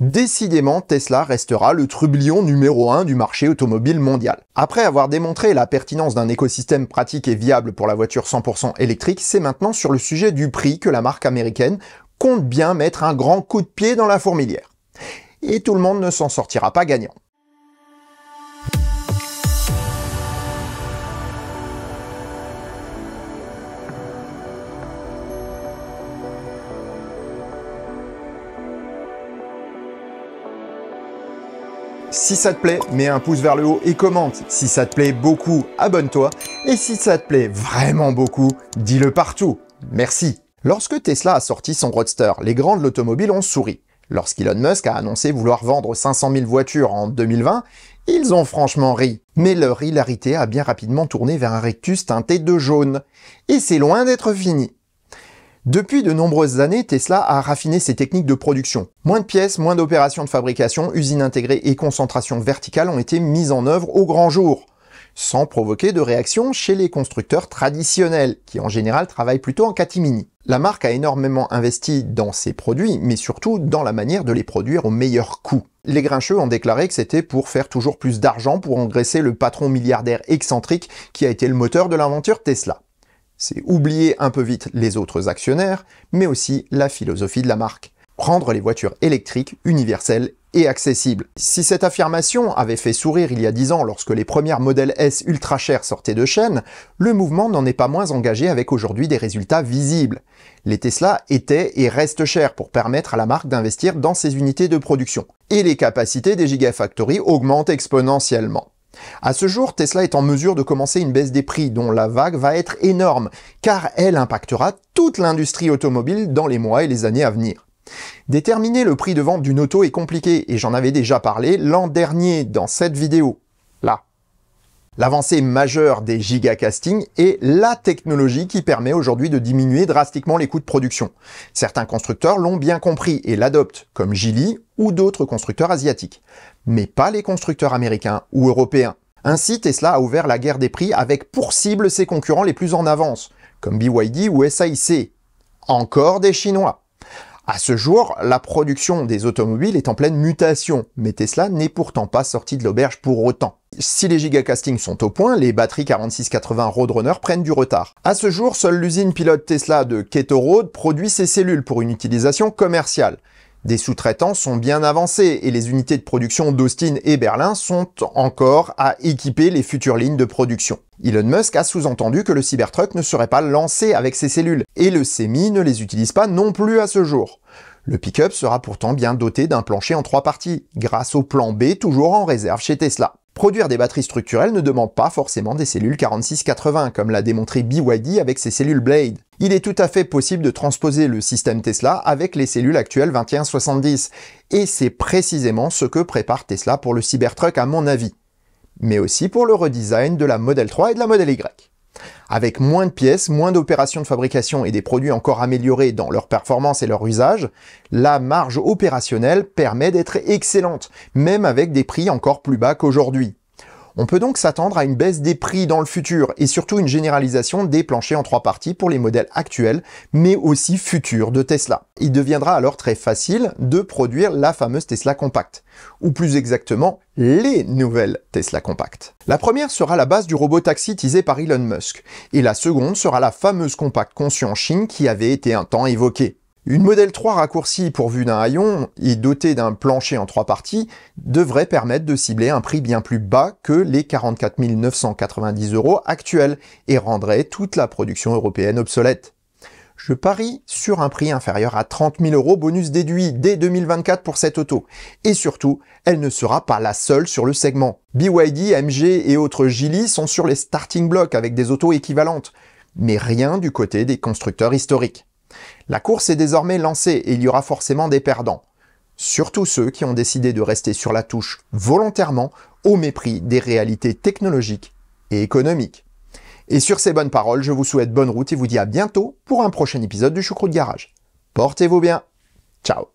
Décidément, Tesla restera le trublion numéro 1 du marché automobile mondial. Après avoir démontré la pertinence d'un écosystème pratique et viable pour la voiture 100% électrique, c'est maintenant sur le sujet du prix que la marque américaine compte bien mettre un grand coup de pied dans la fourmilière. Et tout le monde ne s'en sortira pas gagnant. Si ça te plaît, mets un pouce vers le haut et commente. Si ça te plaît beaucoup, abonne-toi. Et si ça te plaît vraiment beaucoup, dis-le partout. Merci. Lorsque Tesla a sorti son Roadster, les grands de l'automobile ont souri. Lorsqu'Elon Musk a annoncé vouloir vendre 500 000 voitures en 2020, ils ont franchement ri. Mais leur hilarité a bien rapidement tourné vers un rectus teinté de jaune. Et c'est loin d'être fini. Depuis de nombreuses années, Tesla a raffiné ses techniques de production. Moins de pièces, moins d'opérations de fabrication, usines intégrées et concentration verticale ont été mises en œuvre au grand jour, sans provoquer de réaction chez les constructeurs traditionnels, qui en général travaillent plutôt en catimini. La marque a énormément investi dans ses produits, mais surtout dans la manière de les produire au meilleur coût. Les grincheux ont déclaré que c'était pour faire toujours plus d'argent pour engraisser le patron milliardaire excentrique qui a été le moteur de l'aventure Tesla. C'est oublier un peu vite les autres actionnaires, mais aussi la philosophie de la marque. Rendre les voitures électriques universelles et accessibles. Si cette affirmation avait fait sourire il y a dix ans lorsque les premières modèles S ultra chers sortaient de chaîne, le mouvement n'en est pas moins engagé avec aujourd'hui des résultats visibles. Les Tesla étaient et restent chers pour permettre à la marque d'investir dans ses unités de production. Et les capacités des Gigafactories augmentent exponentiellement. À ce jour, Tesla est en mesure de commencer une baisse des prix dont la vague va être énorme, car elle impactera toute l'industrie automobile dans les mois et les années à venir. Déterminer le prix de vente d'une auto est compliqué, et j'en avais déjà parlé l'an dernier dans cette vidéo. Là. L'avancée majeure des gigacastings est la technologie qui permet aujourd'hui de diminuer drastiquement les coûts de production. Certains constructeurs l'ont bien compris et l'adoptent, comme gili ou d'autres constructeurs asiatiques. Mais pas les constructeurs américains ou européens. Ainsi, Tesla a ouvert la guerre des prix avec pour cible ses concurrents les plus en avance, comme BYD ou SAIC. Encore des Chinois. À ce jour, la production des automobiles est en pleine mutation, mais Tesla n'est pourtant pas sorti de l'auberge pour autant si les gigacastings sont au point, les batteries 4680 Roadrunner prennent du retard. À ce jour, seule l'usine pilote Tesla de Keto Road produit ses cellules pour une utilisation commerciale. Des sous-traitants sont bien avancés et les unités de production d'Austin et Berlin sont encore à équiper les futures lignes de production. Elon Musk a sous-entendu que le Cybertruck ne serait pas lancé avec ses cellules et le semi ne les utilise pas non plus à ce jour. Le pick-up sera pourtant bien doté d'un plancher en trois parties, grâce au plan B toujours en réserve chez Tesla. Produire des batteries structurelles ne demande pas forcément des cellules 4680, comme l'a démontré BYD avec ses cellules Blade. Il est tout à fait possible de transposer le système Tesla avec les cellules actuelles 2170, et c'est précisément ce que prépare Tesla pour le Cybertruck à mon avis, mais aussi pour le redesign de la Model 3 et de la Model Y. Avec moins de pièces, moins d'opérations de fabrication et des produits encore améliorés dans leur performance et leur usage, la marge opérationnelle permet d'être excellente, même avec des prix encore plus bas qu'aujourd'hui. On peut donc s'attendre à une baisse des prix dans le futur et surtout une généralisation des planchers en trois parties pour les modèles actuels mais aussi futurs de Tesla. Il deviendra alors très facile de produire la fameuse Tesla Compact, ou plus exactement les nouvelles Tesla Compact. La première sera la base du robot taxi teasé par Elon Musk, et la seconde sera la fameuse Compact conçue en Chine qui avait été un temps évoquée. Une modèle 3 raccourcie pourvue d'un haillon et dotée d'un plancher en trois parties devrait permettre de cibler un prix bien plus bas que les 44 990 euros actuels et rendrait toute la production européenne obsolète. Je parie sur un prix inférieur à 30 000 euros bonus déduit dès 2024 pour cette auto. Et surtout, elle ne sera pas la seule sur le segment. BYD, MG et autres Gili sont sur les starting blocks avec des autos équivalentes. Mais rien du côté des constructeurs historiques. La course est désormais lancée et il y aura forcément des perdants. Surtout ceux qui ont décidé de rester sur la touche volontairement au mépris des réalités technologiques et économiques. Et sur ces bonnes paroles, je vous souhaite bonne route et vous dis à bientôt pour un prochain épisode du Choucroute Garage. Portez-vous bien. Ciao